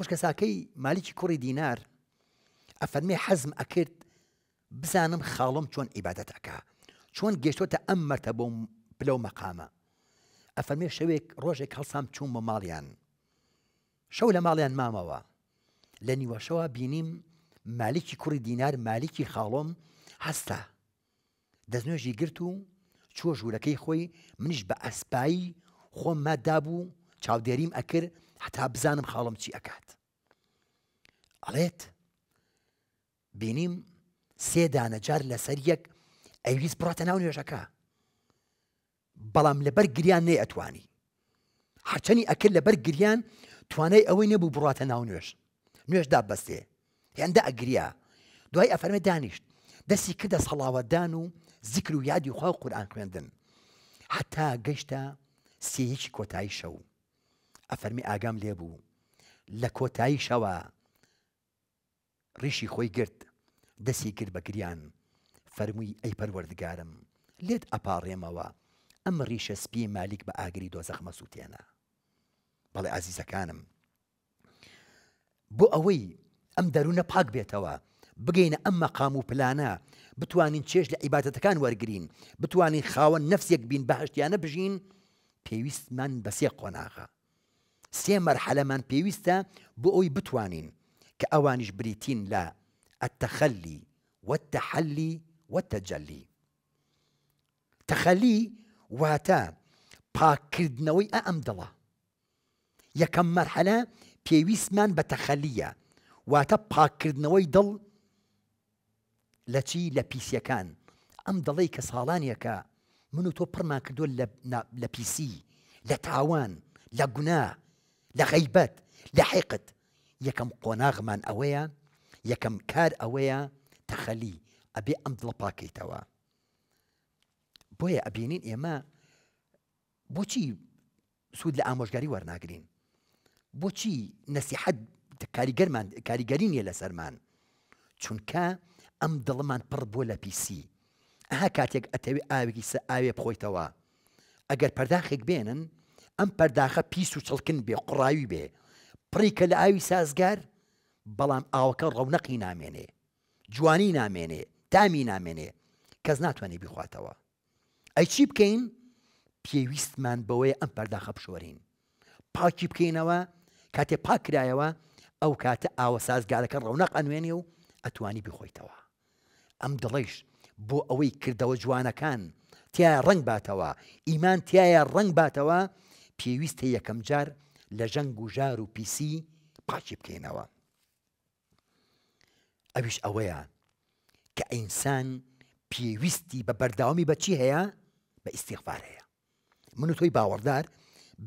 خوشکە ساکەی مالیکی کوڕی دینار ئەفەرمێ حەزم ئەکرد بزانم خاڵم چۆن ئیباەتەکە چۆن گەشتوتە ئەم مەرتە بۆ پلە و مەقامە ئەفەرمێ شەوێک ڕۆژێک هەڵسام چوون بە ماڵیان شەو لە ماڵیان مامەوە لە نیوەشەوە بینیم مالیکی کوڕی دینار مالیکی خاڵۆم هەستا دەستنوێژی گرت و چوە ژوورەکەی خۆی منیش بە ئەسپایی خۆم مادابوو چاودێریم ئەکرد هەتا بزانم خاڵم چی ئەکات ئەڵێت بینیم سێ دانەجار لەسەر یەک ئەویست بڕاتە ناو نوێژەکە بەڵام لەبەر گریان نێ ئەتوانی هەرچەنی ئەکرد لەبەر گریان توانای ئەوەی نەبوو بڕاتە ناو نوێژ نوێژدا بەستێ هێندە ئەگریا دوای ئەفەرمە دانیشت دەستی کردە سەڵاوەدان و زیکر و یادی خوا قورآان خوێندن حتا گەیشتە سێیەکی کۆتایی شەو ئەفەرمی ئاگام لێبوو لە کۆتایی شەوە ڕیشی خۆی گرت دەسی کرد بە گریان فەرمووی ئەی پەروەردگارم لێت ئەپاڕێمەوە ئەم ڕیشە سپی مالیک بە ئاگری دۆزەخمە سووتێنە بەڵێ ئازیزەکانم بۆ ئەوەی ئەم دەروونە پاک بێتەوە بگەینە ئەم مەقام و پلانە بتوانین چێش لە عیباتەتەکان وەرگین بتوانین خاوە نفسێک بین بەهشتیانە بژین پێویستمان بەسێ قۆناغا سێ مەرحەلەمان پێویستە بۆ ئەوی بتوانین كأوان بريتين لا التخلي والتحلي والتجلي تخلي واتا باكرد نوي ئەم دڵە یەکەم مەرحەلە پێویستمان بە بتخلية واتا باكرد دڵ لە چی لە پیسیەکان ئەم دڵی کە ساڵانیەکە من و تۆ پڕمان کردو لە پیسی لە یەکەم قۆناغمان ئەوەیە یەکەم کار ئەوەیە تەخەلی ئەبێ ئەم دڵە پاکەیتەوە بۆیە ئەبینین ئێمە بۆچی سوود لە ئامۆژگاری وەرناگرین بۆچی نەسیحەت کاریگەرمان کاریگەری نیە لەسەرمان چونکە ئەم دڵمان پڕ بۆ لە پیسی ئەها کاتێک ئەتەوێت ئاوێکی سە ئاوێ بخۆیتەوە ئەگەر پەرداخێک بێنن ئەم پەرداخە پیس و چڵکن بێ قڕاوی بێ پڕیکە لە ئاوی سازگار بەڵام ئاوەکە ڕەونەقی نامێنێ جوانی نامێنێ تامی نامێنێ کەس ناتوانێت بخواتەوە ئەی چی بکەین پێویستمان بەوەی ئەم پەرداخە بشۆرین پاکی بکەینەوە کاتێ پاکرایەوە ئەو کاتە ئاوە سازگارەکە ڕەونەق ئەنوێنێ و ئەتوانی بخۆیتەوە ئەم دڵیش بۆ ئەوەی کردەوە جوانەکان تایە ڕنگ باتەوە ئیمان تایە ڕنگ باتەوە پێویستە یەکەم جار لە ژەنگ و ژار و پیسی پاکی بکەینەوە. ئەویش ئەوەیە کە ئەینسان پێویستی بە بەرداوامی بەچی هەیە بە ئیسیغفار هەیە. من و تۆی باوەڕدار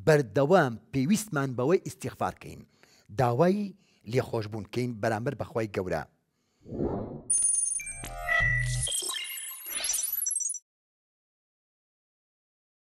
بەردەوام پێویستمان بەوەی ئیسیغفارکەین داوای لێخۆشببوونکەین بەرامبەر بەخوای گەورە